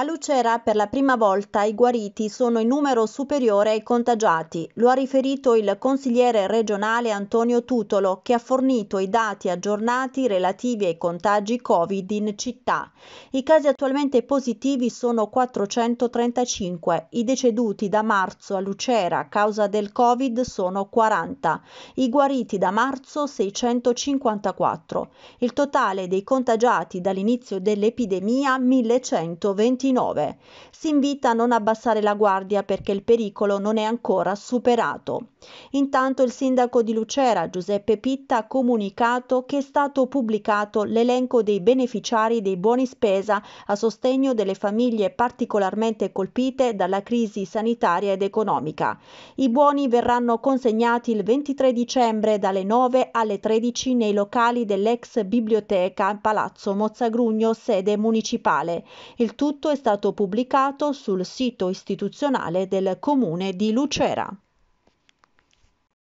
A Lucera per la prima volta i guariti sono in numero superiore ai contagiati, lo ha riferito il consigliere regionale Antonio Tutolo che ha fornito i dati aggiornati relativi ai contagi Covid in città. I casi attualmente positivi sono 435, i deceduti da marzo a Lucera a causa del Covid sono 40, i guariti da marzo 654. Il totale dei contagiati dall'inizio dell'epidemia 1129. 29. Si invita a non abbassare la guardia perché il pericolo non è ancora superato. Intanto il sindaco di Lucera, Giuseppe Pitta, ha comunicato che è stato pubblicato l'elenco dei beneficiari dei buoni spesa a sostegno delle famiglie particolarmente colpite dalla crisi sanitaria ed economica. I buoni verranno consegnati il 23 dicembre dalle 9 alle 13 nei locali dell'ex biblioteca Palazzo Mozzagrugno, sede municipale. Il tutto è stato pubblicato sul sito istituzionale del Comune di Lucera.